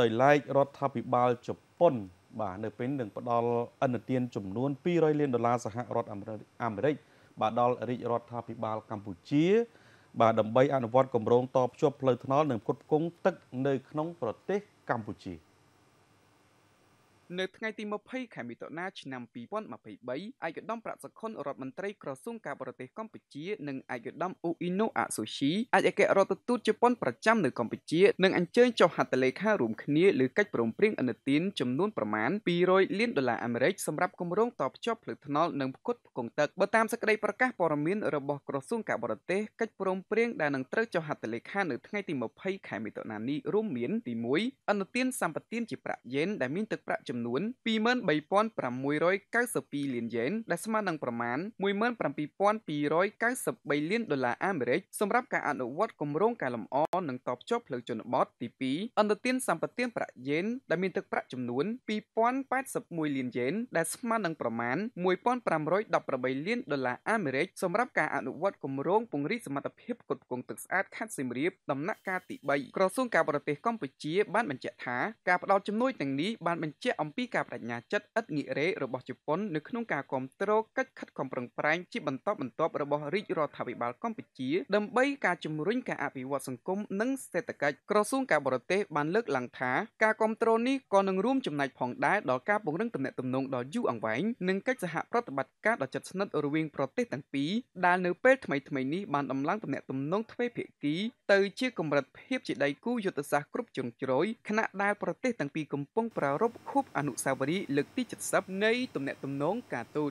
ដោយឡែករដ្ឋាភិបាលជប៉ុន បាទនៅពេលនឹងផ្ដល់អនុទានចំនួន200លានដុល្លារសហរដ្ឋអាមេរិកបាទដល់រាជរដ្ឋាភិបាល កម្ពុជា បាទដើម្បីអនុវត្តគម្រោងតភ្ជាប់ផ្លូវថ្នល់និងផ្គត់ផ្គង់ទឹក នៅក្នុងប្រទេសកម្ពុជា។នៅថ្ងៃទី20ខែមិថុនាឆ្នាំ2023ឯកឧត្តមប្រាក់សុខុនរដ្ឋមន្ត្រីក្រសួងការបរទេសកម្ពុជា និងឯកឧត្តមអ៊ូអ៊ីណូអាសូស៊ីឯកអគ្គរដ្ឋទូតជប៉ុនប្រចាំនៅកម្ពុជានឹងអញ្ជើញចុះហត្ថលេខារួមគ្នាលើកិច្ចព្រមព្រៀងឥណទានចំនួនប្រមាណ200លានដុល្លារអាមេរិកសម្រាប់គម្រោងតភ្ជាប់ផ្លូវថ្នល់និងផ្គត់ផ្គង់ទឹកបើតាមសេចក្តីប្រកាសព័ត៌មានរបស់ក្រសួងការបរទេសកិច្ចព្រមព្រៀងដែលនឹងត្រូវចុះហត្ថលេខានៅថ្ងៃទី20ខែមិថុនានេះរួមមានទី1ឥណទានសម្បទានជាប្រាក់យេនដែលមានទឹកប្រាក់ចំចំនួន23,692លានយ៉េនដែលស្មើនឹងប្រមាណ17,293លានដុល្លារអាមេរិកសម្រាប់ការអនុវត្តគម្រោងការលំអនិងតបជាប់ផ្លូវជនបទទី2អន្តទានសម្បទានប្រាក់យ៉េនដែលមានទឹកប្រាក់ចំនួន2,081លានយ៉េនដែលស្មើនឹងប្រមាណ1,518លានដុល្លារអាមេរិកសម្រាប់ការអនុវត្តគម្រោងពង្រីកសមត្ថភាពគ្រប់គ្រងទឹកស្អាតខេត្តសៀមរាបដំណាក់កាលទី3ក្រសួងការបរទេសកម្ពុជា បានបញ្ជាក់ថាការផ្តល់ជំនួយទាំងនេះបានបញ្ជាក់អំអំពីការបដិញ្ញាចិត្តឥតងាករេរបស់ជប៉ុននៅក្នុងការគ្រប់គ្រងកិច្ចខិតខំប្រឹងប្រែងជាបន្តបន្ទាប់របស់រាជរដ្ឋាភិបាលកម្ពុជាដើម្បីការជំរុញការអភិវឌ្ឍសង្គមនិងសេដ្ឋកិច្ចក្រសួងការបរទេសបានលើកឡើងថាការគ្រប់គ្រងនេះក៏នឹងរួមចំណែកផងដែរដល់ការពង្រឹងទំនាក់ទំនងដ៏យូរអង្វែងនិងកិច្ចសហប្រតិបត្តិការដ៏ជិតស្និទ្ធរវាងប្រទេសទាំងពីរដែលនៅពេលថ្មីៗនេះបានដំឡើងទំនាក់ទំនងទ្វេភាគីទៅជាកម្រិតភាពជាដៃគូយុទ្ធសាស្ត្រគ្រប់ជ្រុងជ្រោយខណៈដែលប្រទេសទាំងពីរកំពុងប្រារព្ធខួបអនុស្សាវរីយ៍លើកទី70នៃទំនាក់ទំនងការទូត